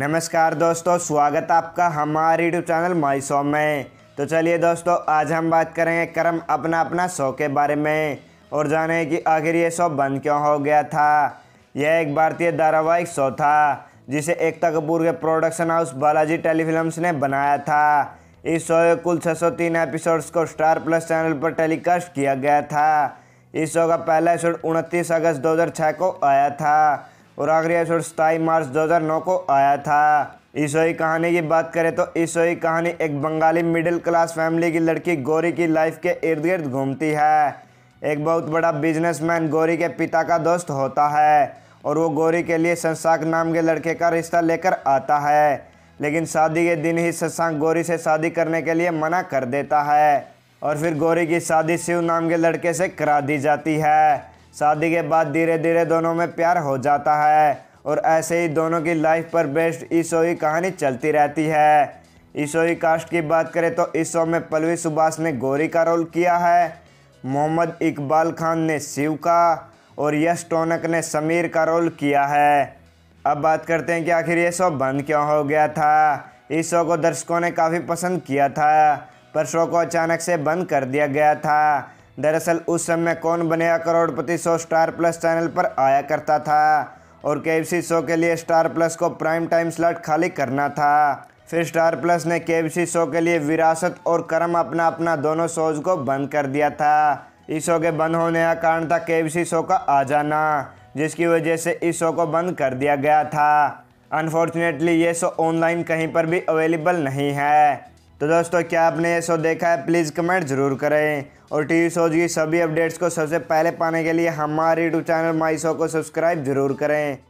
नमस्कार दोस्तों स्वागत आपका हमारे यूट्यूब चैनल माई शो में तो चलिए दोस्तों आज हम बात करेंगे कर्म अपना अपना शो के बारे में और जाने कि आखिर ये शो बंद क्यों हो गया था यह एक भारतीय धारावाहिक शो था जिसे एकता कपूर के प्रोडक्शन हाउस बालाजी टेलीफिल्म्स ने बनाया था इस शो के कुल छः एपिसोड्स को स्टार प्लस चैनल पर टेलीकास्ट किया गया था इस शो का पहला एपिसोड 29 अगस्त 2006 को आया था और आखिरी एपिसोड सताईस मार्च 2009 को आया था ईसोई कहानी की बात करें तो ईसोई कहानी एक बंगाली मिडिल क्लास फैमिली की लड़की गौरी की लाइफ के इर्द गिर्द घूमती है एक बहुत बड़ा बिजनेसमैन गौरी के पिता का दोस्त होता है और वो गौरी के लिए शशांक नाम के लड़के का रिश्ता लेकर आता है लेकिन शादी के दिन ही शशांक गौरी से शादी करने के लिए मना कर देता है और फिर गौरी की शादी शिव नाम के लड़के से करा दी जाती है शादी के बाद धीरे धीरे दोनों में प्यार हो जाता है और ऐसे ही दोनों की लाइफ पर बेस्ट ईसोई कहानी चलती रहती है ईशोई कास्ट की बात करें तो इस शो में पलवी सुभाष ने गौरी का रोल किया है मोहम्मद इकबाल खान ने शिव का और यश टोनक ने समीर का रोल किया है अब बात करते हैं कि आखिर ये शो बंद क्यों हो गया था इस शो को दर्शकों ने काफ़ी पसंद किया था पर शो को अचानक से बंद कर दिया गया था दरअसल उस समय Kaun Banega Crorepati show Star Plus channel पर आया करता था और के शो के लिए स्टार प्लस को प्राइम टाइम स्लॉट खाली करना था फिर स्टार प्लस ने के शो के लिए विरासत और कर्म अपना अपना दोनों शोज को बंद कर दिया था इस शो के बंद होने का कारण था के शो का आ जाना जिसकी वजह से इस शो को बंद कर दिया गया था अनफॉर्चुनेटली ये शो ऑनलाइन कहीं पर भी अवेलेबल नहीं है तो दोस्तों क्या आपने ये शो देखा है प्लीज़ कमेंट जरूर करें और टीवी शोज की सभी अपडेट्स को सबसे पहले पाने के लिए हमारे यूट्यूब चैनल माई शो को सब्सक्राइब जरूर करें